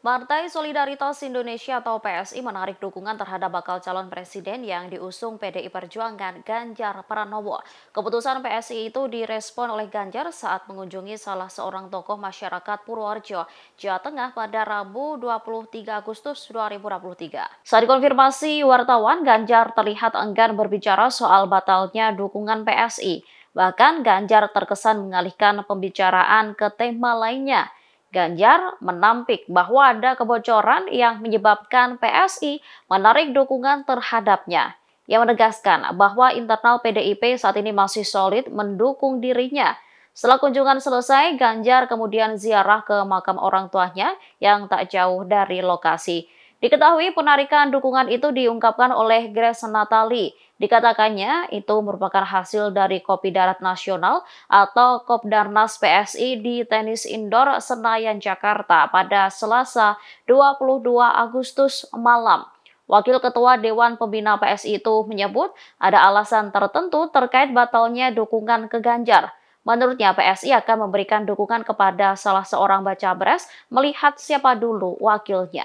Partai Solidaritas Indonesia atau PSI menarik dukungan terhadap bakal calon presiden yang diusung PDI Perjuangan Ganjar Pranowo. Keputusan PSI itu direspon oleh Ganjar saat mengunjungi salah seorang tokoh masyarakat Purworejo, Jawa Tengah pada Rabu 23 Agustus 2023. Saat dikonfirmasi wartawan, Ganjar terlihat enggan berbicara soal batalnya dukungan PSI. Bahkan Ganjar terkesan mengalihkan pembicaraan ke tema lainnya – Ganjar menampik bahwa ada kebocoran yang menyebabkan PSI menarik dukungan terhadapnya. Ia menegaskan bahwa internal PDIP saat ini masih solid mendukung dirinya. Setelah kunjungan selesai, Ganjar kemudian ziarah ke makam orang tuanya yang tak jauh dari lokasi. Diketahui penarikan dukungan itu diungkapkan oleh Grace Natali. Dikatakannya itu merupakan hasil dari Kopi Darat Nasional atau Kopdarnas PSI di tenis indoor Senayan Jakarta pada Selasa 22 Agustus malam. Wakil Ketua Dewan Pembina PSI itu menyebut ada alasan tertentu terkait batalnya dukungan ke Ganjar. Menurutnya PSI akan memberikan dukungan kepada salah seorang baca pres melihat siapa dulu wakilnya.